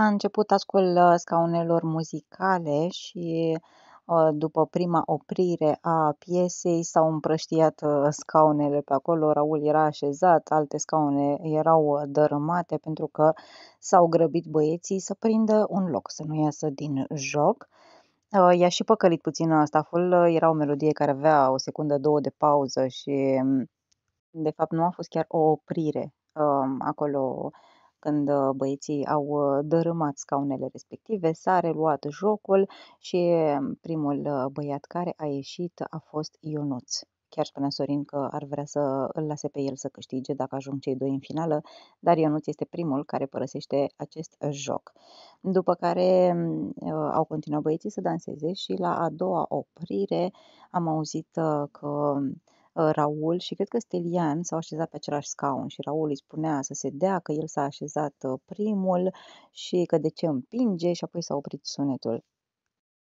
a început ascul uh, scaunelor muzicale și uh, după prima oprire a piesei s-au împrăștiat uh, scaunele pe acolo, Raul era așezat, alte scaune erau dărâmate pentru că s-au grăbit băieții să prindă un loc, să nu iasă din joc. I-a și păcălit puțin staful, era o melodie care avea o secundă, două de pauză și mm, de fapt nu a fost chiar o oprire um, acolo când uh, băieții au uh, dărâmat scaunele respective, s-a reluat jocul și mm, primul uh, băiat care a ieșit a fost Ionuț. Chiar spunea Sorin că ar vrea să îl lase pe el să câștige dacă ajung cei doi în finală, dar Ionuț este primul care părăsește acest joc. După care mm, au continuat băieții să danseze și la a doua oprire am auzit că mm, Ă, Raul și cred că Stelian s-au așezat pe același scaun și Raul îi spunea să se dea că el s-a așezat ă, primul și că de ce împinge și apoi s-a oprit sunetul.